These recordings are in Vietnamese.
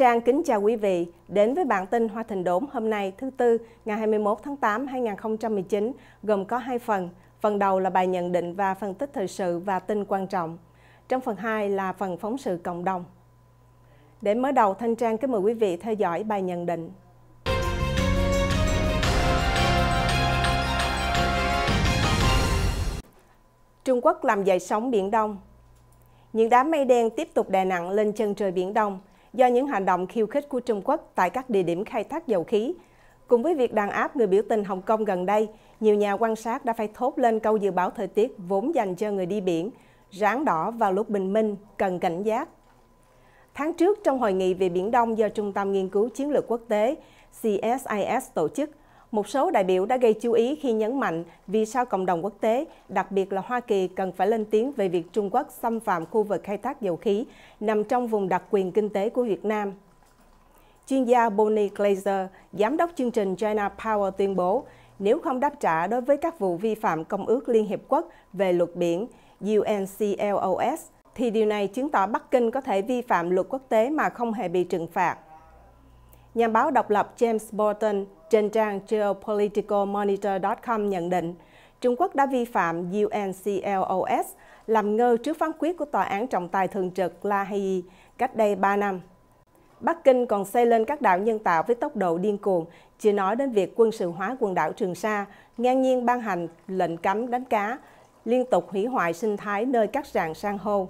Trang kính chào quý vị đến với bản tin Hoa Thịnh Đốn hôm nay thứ Tư ngày 21 tháng 8 2019 gồm có hai phần. Phần đầu là bài nhận định và phân tích thời sự và tin quan trọng. Trong phần 2 là phần phóng sự cộng đồng. Để mở đầu Thanh Trang kính mời quý vị theo dõi bài nhận định. Trung Quốc làm dậy sóng Biển Đông Những đám mây đen tiếp tục đè nặng lên chân trời Biển Đông – do những hành động khiêu khích của Trung Quốc tại các địa điểm khai thác dầu khí. Cùng với việc đàn áp người biểu tình Hồng Kông gần đây, nhiều nhà quan sát đã phải thốt lên câu dự báo thời tiết vốn dành cho người đi biển, ráng đỏ vào lúc bình minh, cần cảnh giác. Tháng trước, trong hội nghị về Biển Đông do Trung tâm Nghiên cứu Chiến lược Quốc tế CSIS tổ chức, một số đại biểu đã gây chú ý khi nhấn mạnh vì sao cộng đồng quốc tế, đặc biệt là Hoa Kỳ cần phải lên tiếng về việc Trung Quốc xâm phạm khu vực khai thác dầu khí nằm trong vùng đặc quyền kinh tế của Việt Nam. Chuyên gia Bonnie Glaser, giám đốc chương trình China Power tuyên bố, nếu không đáp trả đối với các vụ vi phạm Công ước Liên Hiệp Quốc về luật biển UNCLOS, thì điều này chứng tỏ Bắc Kinh có thể vi phạm luật quốc tế mà không hề bị trừng phạt nhà báo độc lập James Bolton trên trang geopoliticalmonitor.com nhận định Trung Quốc đã vi phạm UNCLOS, làm ngơ trước phán quyết của Tòa án trọng tài thường trực La Haye cách đây 3 năm. Bắc Kinh còn xây lên các đảo nhân tạo với tốc độ điên cuồng, chưa nói đến việc quân sự hóa quần đảo Trường Sa, ngang nhiên ban hành lệnh cấm đánh cá, liên tục hủy hoại sinh thái nơi các rạn san hô.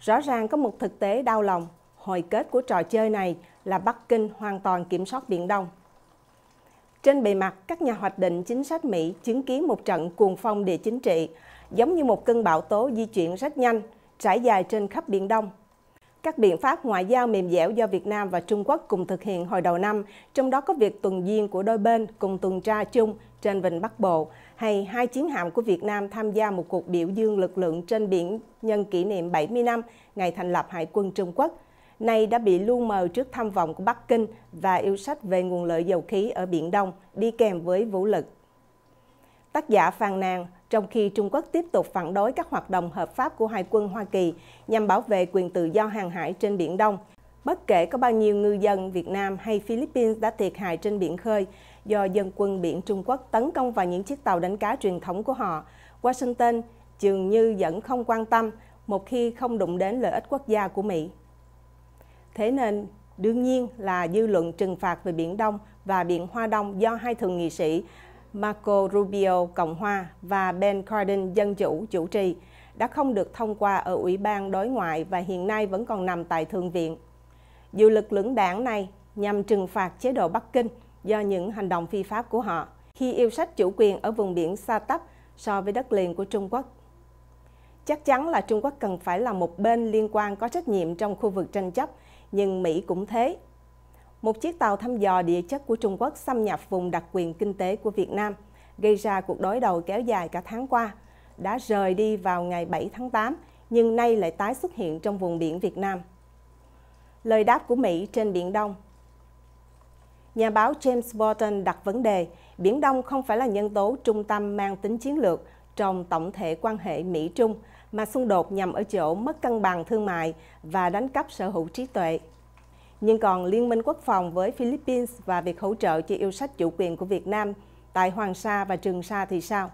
Rõ ràng có một thực tế đau lòng – hồi kết của trò chơi này là Bắc Kinh hoàn toàn kiểm soát Biển Đông. Trên bề mặt, các nhà hoạch định chính sách Mỹ chứng kiến một trận cuồng phong địa chính trị, giống như một cơn bão tố di chuyển rất nhanh, trải dài trên khắp Biển Đông. Các biện pháp ngoại giao mềm dẻo do Việt Nam và Trung Quốc cùng thực hiện hồi đầu năm, trong đó có việc tuần duyên của đôi bên cùng tuần tra chung trên Vịnh Bắc Bộ, hay hai chiến hạm của Việt Nam tham gia một cuộc biểu dương lực lượng trên biển nhân kỷ niệm 70 năm ngày thành lập Hải quân Trung Quốc – nay đã bị lu mờ trước tham vọng của Bắc Kinh và yêu sách về nguồn lợi dầu khí ở Biển Đông đi kèm với vũ lực. Tác giả phàn nàn, trong khi Trung Quốc tiếp tục phản đối các hoạt động hợp pháp của Hải quân Hoa Kỳ nhằm bảo vệ quyền tự do hàng hải trên Biển Đông, bất kể có bao nhiêu ngư dân Việt Nam hay Philippines đã thiệt hại trên biển khơi do dân quân biển Trung Quốc tấn công vào những chiếc tàu đánh cá truyền thống của họ, Washington dường như vẫn không quan tâm một khi không đụng đến lợi ích quốc gia của Mỹ. Thế nên, đương nhiên là dư luận trừng phạt về Biển Đông và Biển Hoa Đông do hai thượng nghị sĩ Marco Rubio Cộng Hòa và Ben Cardin Dân Chủ chủ trì đã không được thông qua ở Ủy ban Đối ngoại và hiện nay vẫn còn nằm tại Thượng viện. Dự lực lưỡng đảng này nhằm trừng phạt chế độ Bắc Kinh do những hành động phi pháp của họ khi yêu sách chủ quyền ở vùng biển xa tấp so với đất liền của Trung Quốc. Chắc chắn là Trung Quốc cần phải là một bên liên quan có trách nhiệm trong khu vực tranh chấp nhưng Mỹ cũng thế. Một chiếc tàu thăm dò địa chất của Trung Quốc xâm nhập vùng đặc quyền kinh tế của Việt Nam, gây ra cuộc đối đầu kéo dài cả tháng qua, đã rời đi vào ngày 7 tháng 8, nhưng nay lại tái xuất hiện trong vùng biển Việt Nam. Lời đáp của Mỹ trên Biển Đông Nhà báo James Bolton đặt vấn đề Biển Đông không phải là nhân tố trung tâm mang tính chiến lược trong tổng thể quan hệ Mỹ-Trung mà xung đột nhằm ở chỗ mất cân bằng thương mại và đánh cắp sở hữu trí tuệ. Nhưng còn Liên minh quốc phòng với Philippines và việc hỗ trợ cho yêu sách chủ quyền của Việt Nam tại Hoàng Sa và Trường Sa thì sao?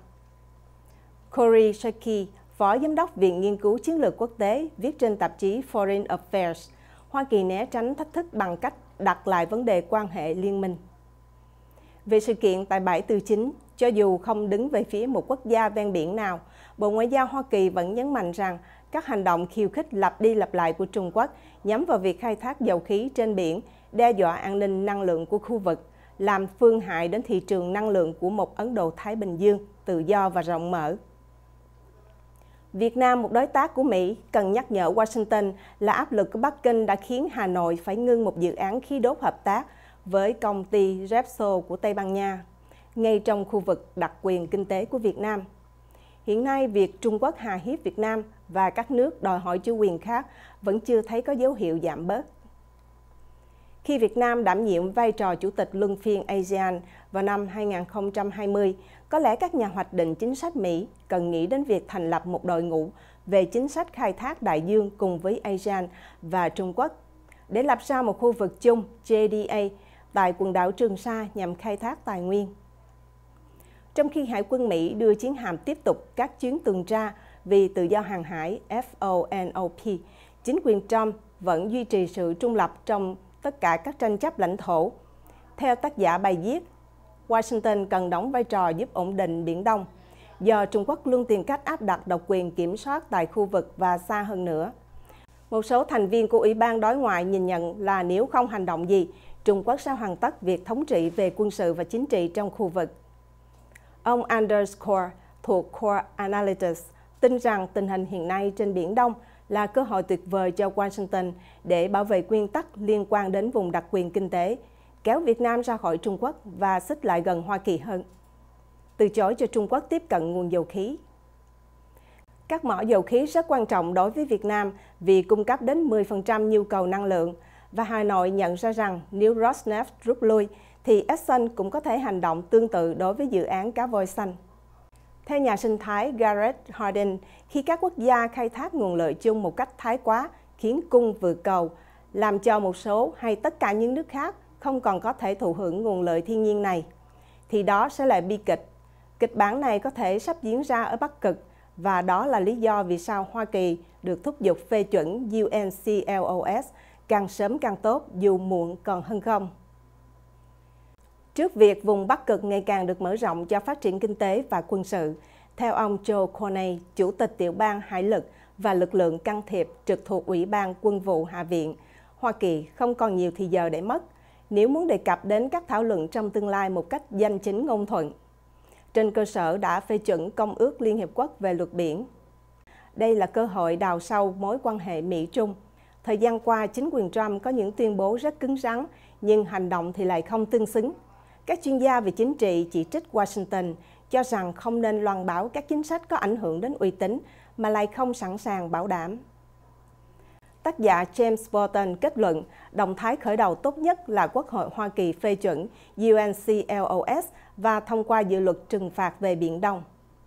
Corey Shaki, Phó Giám đốc Viện Nghiên cứu Chiến lược Quốc tế, viết trên tạp chí Foreign Affairs, Hoa Kỳ né tránh thách thức bằng cách đặt lại vấn đề quan hệ liên minh. Về sự kiện tại bãi Tư Chính, cho dù không đứng về phía một quốc gia ven biển nào, Bộ Ngoại giao Hoa Kỳ vẫn nhấn mạnh rằng các hành động khiêu khích lặp đi lặp lại của Trung Quốc nhắm vào việc khai thác dầu khí trên biển, đe dọa an ninh năng lượng của khu vực, làm phương hại đến thị trường năng lượng của một Ấn Độ-Thái Bình Dương tự do và rộng mở. Việt Nam, một đối tác của Mỹ, cần nhắc nhở Washington là áp lực của Bắc Kinh đã khiến Hà Nội phải ngưng một dự án khí đốt hợp tác với công ty Repsol của Tây Ban Nha ngay trong khu vực đặc quyền kinh tế của Việt Nam. Hiện nay, việc Trung Quốc hà hiếp Việt Nam và các nước đòi hỏi chủ quyền khác vẫn chưa thấy có dấu hiệu giảm bớt. Khi Việt Nam đảm nhiệm vai trò chủ tịch luân phiên ASEAN vào năm 2020, có lẽ các nhà hoạch định chính sách Mỹ cần nghĩ đến việc thành lập một đội ngũ về chính sách khai thác đại dương cùng với ASEAN và Trung Quốc để lập ra một khu vực chung JDA tại quần đảo Trường Sa nhằm khai thác tài nguyên trong khi Hải quân Mỹ đưa chiến hạm tiếp tục các chuyến tuần tra vì tự do hàng hải FONOP, chính quyền Trump vẫn duy trì sự trung lập trong tất cả các tranh chấp lãnh thổ. Theo tác giả bài viết, Washington cần đóng vai trò giúp ổn định Biển Đông, do Trung Quốc luôn tìm cách áp đặt độc quyền kiểm soát tại khu vực và xa hơn nữa. Một số thành viên của Ủy ban đối ngoại nhìn nhận là nếu không hành động gì, Trung Quốc sẽ hoàn tất việc thống trị về quân sự và chính trị trong khu vực. Ông Anders Kor thuộc Core Analytics tin rằng tình hình hiện nay trên Biển Đông là cơ hội tuyệt vời cho Washington để bảo vệ nguyên tắc liên quan đến vùng đặc quyền kinh tế, kéo Việt Nam ra khỏi Trung Quốc và xích lại gần Hoa Kỳ hơn. Từ chối cho Trung Quốc tiếp cận nguồn dầu khí. Các mỏ dầu khí rất quan trọng đối với Việt Nam vì cung cấp đến 10% nhu cầu năng lượng và Hà Nội nhận ra rằng nếu Rosneft rút lui thì Exxon cũng có thể hành động tương tự đối với dự án cá voi xanh. Theo nhà sinh thái Garrett Hardin, khi các quốc gia khai thác nguồn lợi chung một cách thái quá khiến cung vượt cầu, làm cho một số hay tất cả những nước khác không còn có thể thụ hưởng nguồn lợi thiên nhiên này, thì đó sẽ là bi kịch. Kịch bản này có thể sắp diễn ra ở Bắc Cực và đó là lý do vì sao Hoa Kỳ được thúc giục phê chuẩn UNCLOS càng sớm càng tốt dù muộn còn hơn không trước việc vùng Bắc Cực ngày càng được mở rộng cho phát triển kinh tế và quân sự. Theo ông Joe Corney, Chủ tịch Tiểu bang Hải lực và lực lượng can thiệp trực thuộc Ủy ban Quân vụ Hạ viện, Hoa Kỳ không còn nhiều thời giờ để mất nếu muốn đề cập đến các thảo luận trong tương lai một cách danh chính ngôn thuận. Trên cơ sở đã phê chuẩn Công ước Liên Hiệp Quốc về luật biển. Đây là cơ hội đào sâu mối quan hệ Mỹ-Trung. Thời gian qua, chính quyền Trump có những tuyên bố rất cứng rắn, nhưng hành động thì lại không tương xứng. Các chuyên gia về chính trị chỉ trích Washington cho rằng không nên loan báo các chính sách có ảnh hưởng đến uy tín mà lại không sẵn sàng bảo đảm. Tác giả James Bolton kết luận động thái khởi đầu tốt nhất là Quốc hội Hoa Kỳ phê chuẩn UNCLOS và thông qua dự luật trừng phạt về Biển Đông.